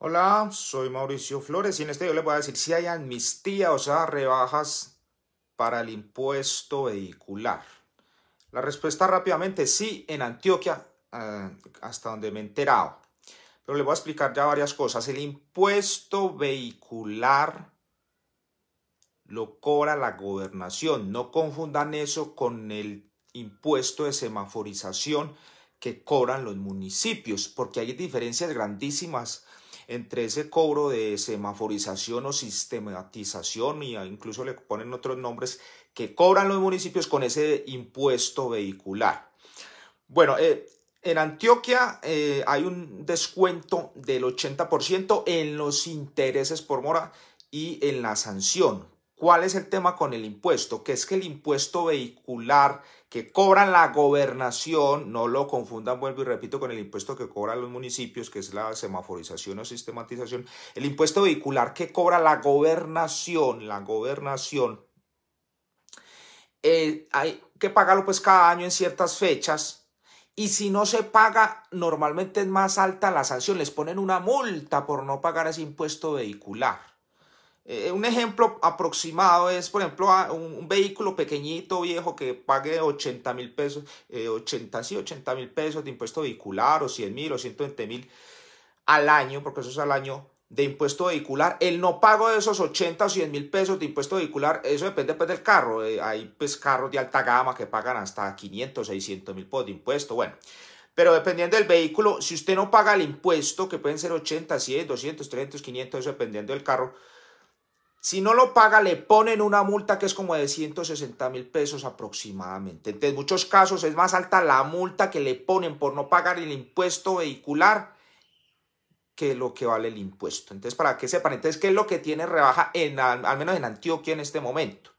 Hola, soy Mauricio Flores y en este video les voy a decir si hay amnistía, o sea, rebajas para el impuesto vehicular. La respuesta rápidamente sí en Antioquia, eh, hasta donde me he enterado. Pero les voy a explicar ya varias cosas. El impuesto vehicular lo cobra la gobernación. No confundan eso con el impuesto de semaforización que cobran los municipios, porque hay diferencias grandísimas entre ese cobro de semaforización o sistematización, y incluso le ponen otros nombres, que cobran los municipios con ese impuesto vehicular. Bueno, eh, en Antioquia eh, hay un descuento del 80% en los intereses por mora y en la sanción ¿Cuál es el tema con el impuesto? Que es que el impuesto vehicular que cobra la gobernación, no lo confundan, vuelvo y repito, con el impuesto que cobran los municipios, que es la semaforización o sistematización. El impuesto vehicular que cobra la gobernación, la gobernación, eh, hay que pagarlo pues cada año en ciertas fechas. Y si no se paga, normalmente es más alta la sanción. Les ponen una multa por no pagar ese impuesto vehicular. Eh, un ejemplo aproximado es, por ejemplo, un, vehículo pequeñito, viejo, que pague 80 mil pesos, 80, eh, sí, 80 mil pesos de impuesto vehicular o 100 mil o 120 mil al año, porque eso es al año de impuesto vehicular. El no pago de esos 80 o 100 mil pesos de impuesto vehicular, eso depende pues, del carro. Eh, hay pues, carros de alta gama que pagan hasta 500, 600 mil pesos de impuesto. Bueno, pero dependiendo del vehículo, si usted no paga el impuesto, que pueden ser 80, 100, 200, 300, 500, eso dependiendo del carro, si no lo paga, le ponen una multa que es como de 160 mil pesos aproximadamente. Entonces, en muchos casos es más alta la multa que le ponen por no pagar el impuesto vehicular que lo que vale el impuesto. Entonces, para que sepan, entonces, ¿qué es lo que tiene rebaja en, al, menos en Antioquia en este momento?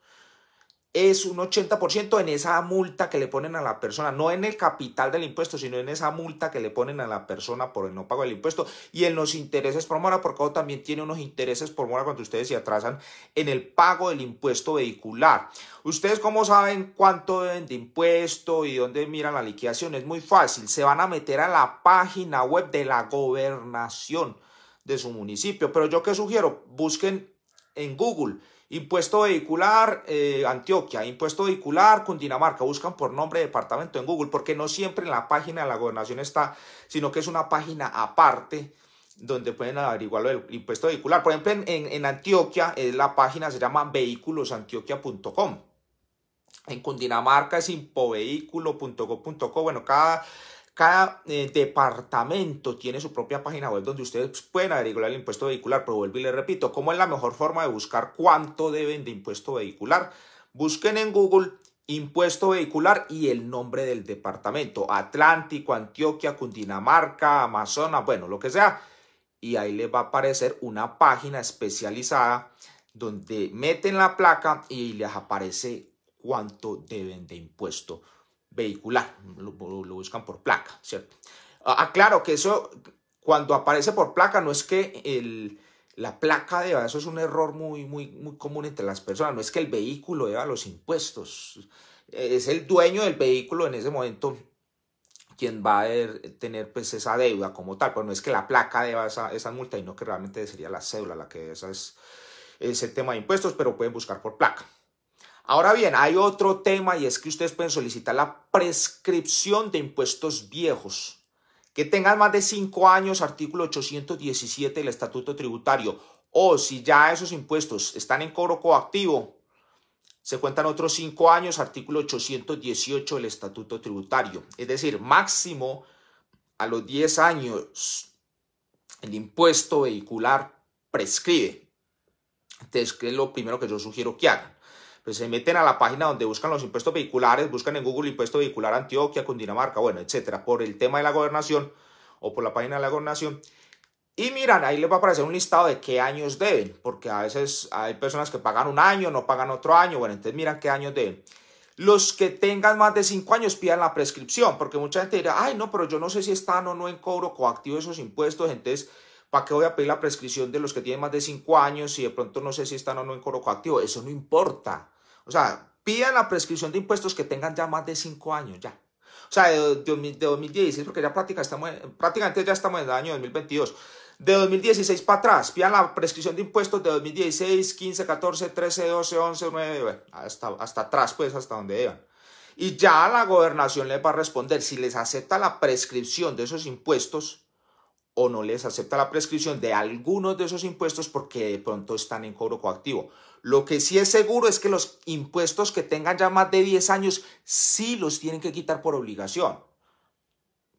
es un 80% en esa multa que le ponen a la persona, no en el capital del impuesto, sino en esa multa que le ponen a la persona por el no pago del impuesto y en los intereses por mora, porque también tiene unos intereses por mora cuando ustedes se atrasan en el pago del impuesto vehicular. Ustedes cómo saben cuánto deben de impuesto y dónde miran la liquidación, es muy fácil, se van a meter a la página web de la gobernación de su municipio, pero yo que sugiero, busquen en Google Impuesto vehicular eh, Antioquia, impuesto vehicular Cundinamarca, buscan por nombre de departamento en Google, porque no siempre en la página de la gobernación está, sino que es una página aparte donde pueden averiguar lo del impuesto vehicular. Por ejemplo, en, Antioquia eh, la página se llama vehículosantioquia.com. En Cundinamarca es impovehículo.co.co. Bueno, cada cada eh, departamento tiene su propia página web donde ustedes pues, pueden averiguar el impuesto vehicular, pero vuelvo y les repito, ¿cómo es la mejor forma de buscar cuánto deben de impuesto vehicular? Busquen en Google impuesto vehicular y el nombre del departamento, Atlántico, Antioquia, Cundinamarca, Amazonas, bueno, lo que sea. Y ahí les va a aparecer una página especializada donde meten la placa y les aparece cuánto deben de impuesto vehicular, lo, buscan por placa, ¿cierto? Aclaro ah, ah, que eso, cuando aparece por placa, no es que la placa deba, eso es un error muy, muy, muy común entre las personas, no es que el vehículo deba los impuestos, es el dueño del vehículo en ese momento quien va a er, tener pues esa deuda como tal, pero pues, no es que la placa deba esa, esa multa, no que realmente sería la cédula la que esa es, es el tema de impuestos, pero pueden buscar por placa. Ahora bien, hay otro tema y es que ustedes pueden solicitar la prescripción de impuestos viejos que tengan más de 5 años, artículo 817 del Estatuto Tributario. O si ya esos impuestos están en cobro coactivo, se cuentan otros 5 años, artículo 818 del Estatuto Tributario. Es decir, máximo a los 10 años el impuesto vehicular prescribe. Entonces, ¿qué es lo primero que yo sugiero que haga se meten a la página donde buscan los impuestos vehiculares, buscan en Google impuesto vehicular Antioquia, Cundinamarca, bueno, etcétera, por el tema de la gobernación o por la página de la gobernación. Y miran, ahí les va a aparecer un listado de qué años deben, porque a veces hay personas que pagan un año, no pagan otro año, bueno, entonces miran qué años deben. Los que tengan más de cinco años pidan la prescripción, porque mucha gente dirá, ay, no, pero yo no sé si están o no en cobro coactivo esos impuestos, entonces, ¿para qué voy a pedir la prescripción de los que tienen más de cinco años y de pronto no sé si están o no en cobro coactivo? Eso no importa. O sea, pidan la prescripción de impuestos que tengan ya más de 5 años, ya. O sea, de, 2016, porque ya prácticamente ya estamos en el año 2022. De 2016 para atrás, pidan la prescripción de impuestos de 2016, 15, 14, 13, 12, 11, 9, hasta, hasta atrás, pues, hasta donde iban. Y ya la gobernación les va a responder si les acepta la prescripción de esos impuestos o no les acepta la prescripción de algunos de esos impuestos porque de pronto están en cobro coactivo. Lo que sí es seguro es que los impuestos que tengan ya más de 10 años sí los tienen que quitar por obligación.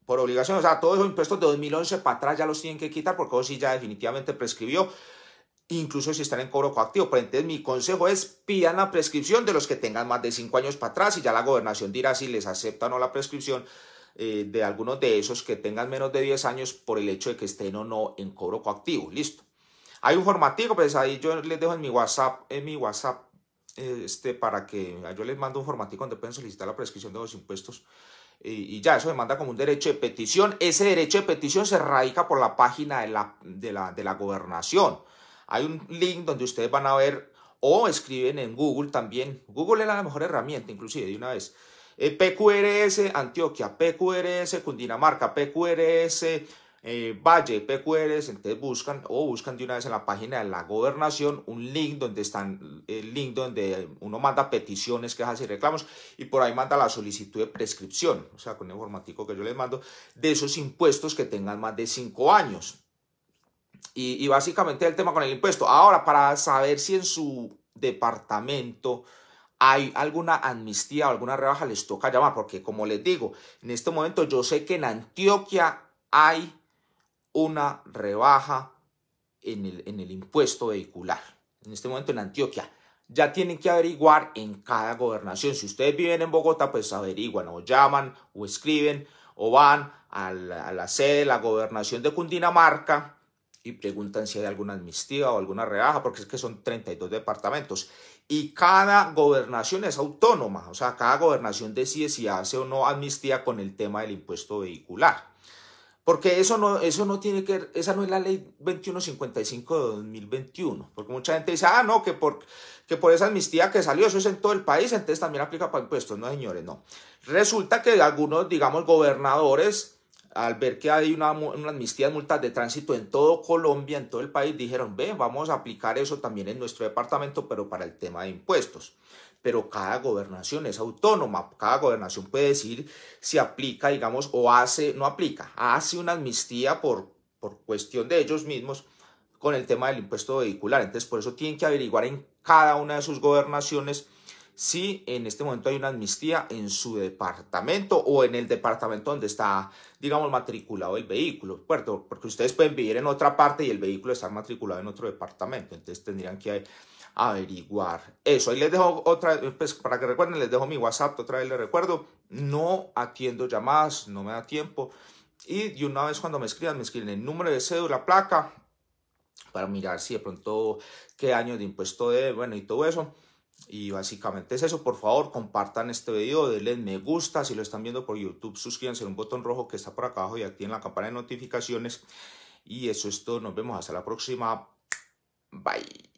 Por obligación, o sea, todos los impuestos de 2011 para atrás ya los tienen que quitar porque eso sí ya definitivamente prescribió, incluso si están en cobro coactivo. Pero entonces mi consejo es pidan la prescripción de los que tengan más de 5 años para atrás y ya la gobernación dirá si les acepta o no la prescripción eh, de algunos de esos que tengan menos de 10 años por el hecho de que estén o no en cobro coactivo. Listo. Hay un formatico, pues ahí yo les dejo en mi WhatsApp, en mi WhatsApp, este, para que ah, yo les mando un formatico donde pueden solicitar la prescripción de los impuestos. Y, ya, eso manda como un derecho de petición. Ese derecho de petición se radica por la página de la, la, de la gobernación. Hay un link donde ustedes van a ver o escriben en Google también. Google es la mejor herramienta, inclusive, de una vez. Eh, PQRS Antioquia, PQRS Cundinamarca, PQRS eh, Valle PQR, entonces buscan o buscan de una vez en la página de la gobernación un link donde están el link donde uno manda peticiones, quejas y reclamos y por ahí manda la solicitud de prescripción, o sea, con el informático que yo les mando, de esos impuestos que tengan más de 5 años. Y, y básicamente el tema con el impuesto. Ahora, para saber si en su departamento hay alguna amnistía o alguna rebaja, les toca llamar, porque como les digo, en este momento yo sé que en Antioquia hay una rebaja en el, impuesto vehicular. En este momento en Antioquia ya tienen que averiguar en cada gobernación. Si ustedes viven en Bogotá, pues averiguan o llaman o escriben o van a la, a la, sede de la gobernación de Cundinamarca y preguntan si hay alguna amnistía o alguna rebaja, porque es que son 32 departamentos. Y cada gobernación es autónoma, o sea, cada gobernación decide si hace o no amnistía con el tema del impuesto vehicular. Porque eso no, eso no tiene que, esa no es la ley 2155 de 2021, porque mucha gente dice, ah, no, que por, que por esa amnistía que salió, eso es en todo el país, entonces también aplica para impuestos, no señores, no. Resulta que algunos, digamos, gobernadores, al ver que hay una, una amnistía de multas de tránsito en todo Colombia, en todo el país, dijeron, ven, vamos a aplicar eso también en nuestro departamento, pero para el tema de impuestos pero cada gobernación es autónoma. Cada gobernación puede decir si aplica, digamos, o hace, no aplica, hace una amnistía por, por cuestión de ellos mismos con el tema del impuesto vehicular. Entonces, por eso tienen que averiguar en cada una de sus gobernaciones si en este momento hay una amnistía en su departamento o en el departamento donde está, digamos, matriculado el vehículo, ¿puerto? porque ustedes pueden vivir en otra parte y el vehículo está matriculado en otro departamento, entonces tendrían que averiguar eso. Ahí les dejo otra, pues para que recuerden, les dejo mi WhatsApp, otra vez les recuerdo, no atiendo llamadas, no me da tiempo. Y de una vez cuando me escriban, me escriben el número de cédula, placa, para mirar si de pronto qué año de impuesto de, bueno, y todo eso. Y básicamente es eso, por favor, compartan este video, denle me gusta, si lo están viendo por YouTube, suscríbanse en un botón rojo que está por acá abajo y activen la campana de notificaciones. Y eso es todo, nos vemos hasta la próxima. Bye.